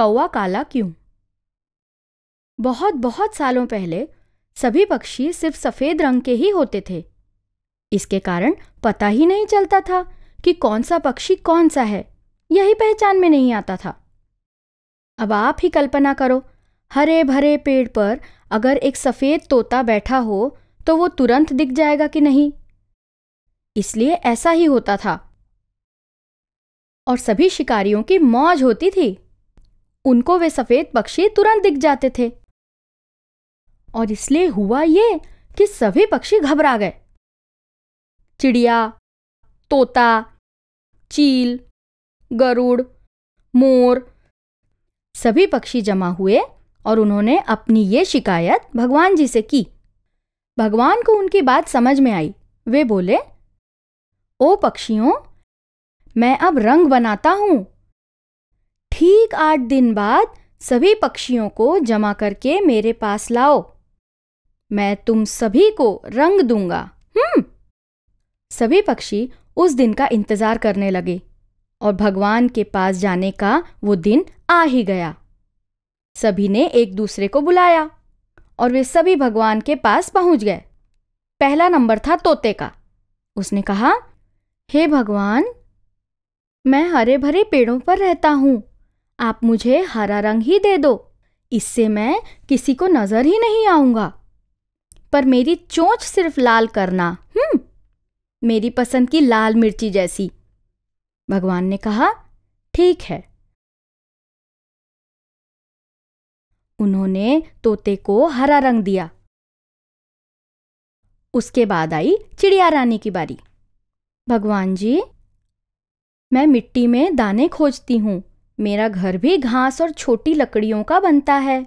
कौवा काला क्यों बहुत बहुत सालों पहले सभी पक्षी सिर्फ सफ़ेद रंग के ही होते थे इसके कारण पता ही नहीं चलता था कि कौन सा पक्षी कौन सा है यही पहचान में नहीं आता था अब आप ही कल्पना करो हरे भरे पेड़ पर अगर एक सफ़ेद तोता बैठा हो तो वो तुरंत दिख जाएगा कि नहीं इसलिए ऐसा ही होता था और सभी शिकारियों की मौज होती थी उनको वे सफेद पक्षी तुरंत दिख जाते थे और इसलिए हुआ ये कि सभी पक्षी घबरा गए चिड़िया तोता चील गरुड़ मोर सभी पक्षी जमा हुए और उन्होंने अपनी ये शिकायत भगवान जी से की भगवान को उनकी बात समझ में आई वे बोले ओ पक्षियों मैं अब रंग बनाता हूं ठीक आठ दिन बाद सभी पक्षियों को जमा करके मेरे पास लाओ मैं तुम सभी को रंग दूंगा हम्म सभी पक्षी उस दिन का इंतजार करने लगे और भगवान के पास जाने का वो दिन आ ही गया सभी ने एक दूसरे को बुलाया और वे सभी भगवान के पास पहुंच गए पहला नंबर था तोते का उसने कहा हे hey भगवान मैं हरे भरे पेड़ों पर रहता हूं आप मुझे हरा रंग ही दे दो इससे मैं किसी को नजर ही नहीं आऊंगा पर मेरी चोंच सिर्फ लाल करना हम्म मेरी पसंद की लाल मिर्ची जैसी भगवान ने कहा ठीक है उन्होंने तोते को हरा रंग दिया उसके बाद आई चिड़िया रानी की बारी भगवान जी मैं मिट्टी में दाने खोजती हूं मेरा घर भी घास और छोटी लकड़ियों का बनता है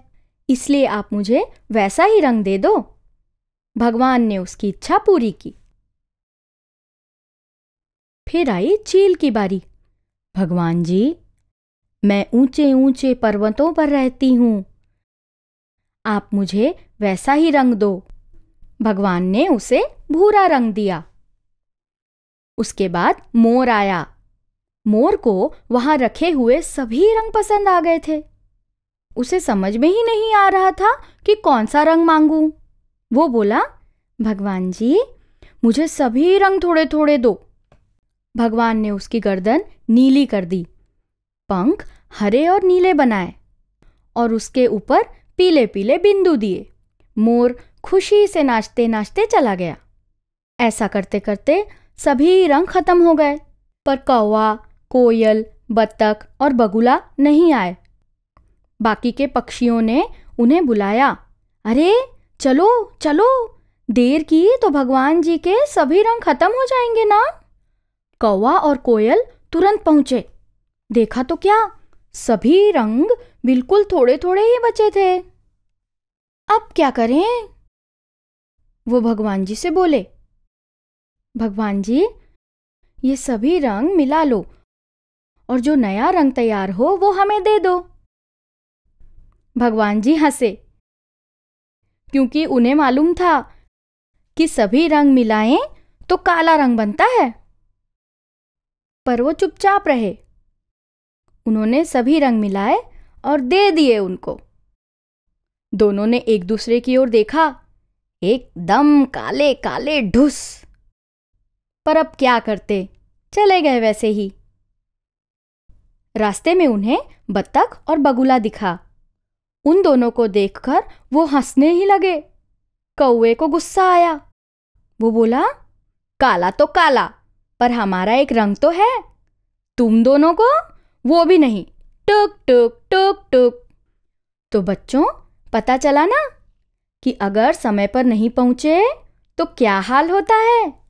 इसलिए आप मुझे वैसा ही रंग दे दो भगवान ने उसकी इच्छा पूरी की फिर आई चील की बारी भगवान जी मैं ऊंचे ऊंचे पर्वतों पर रहती हूं आप मुझे वैसा ही रंग दो भगवान ने उसे भूरा रंग दिया उसके बाद मोर आया मोर को वहां रखे हुए सभी रंग पसंद आ गए थे उसे समझ में ही नहीं आ रहा था कि कौन सा रंग मांगू वो बोला भगवान जी मुझे सभी रंग थोड़े थोड़े दो भगवान ने उसकी गर्दन नीली कर दी पंख हरे और नीले बनाए और उसके ऊपर पीले पीले बिंदु दिए मोर खुशी से नाचते नाचते चला गया ऐसा करते करते सभी रंग खत्म हो गए पर कौवा कोयल बत्तख और बगुला नहीं आए बाकी के पक्षियों ने उन्हें बुलाया अरे चलो चलो देर की तो भगवान जी के सभी रंग खत्म हो जाएंगे ना कौवा और कोयल तुरंत पहुंचे देखा तो क्या सभी रंग बिल्कुल थोड़े थोड़े ही बचे थे अब क्या करें वो भगवान जी से बोले भगवान जी ये सभी रंग मिला लो और जो नया रंग तैयार हो वो हमें दे दो भगवान जी हंसे क्योंकि उन्हें मालूम था कि सभी रंग मिलाएं तो काला रंग बनता है पर वो चुपचाप रहे उन्होंने सभी रंग मिलाए और दे दिए उनको दोनों ने एक दूसरे की ओर देखा एकदम काले काले ढुस पर अब क्या करते चले गए वैसे ही रास्ते में उन्हें बत्तख और बगुला दिखा उन दोनों को देखकर वो हंसने ही लगे कौए को गुस्सा आया वो बोला काला तो काला पर हमारा एक रंग तो है तुम दोनों को वो भी नहीं टुक टुक टुक टुक तो बच्चों पता चला ना कि अगर समय पर नहीं पहुंचे तो क्या हाल होता है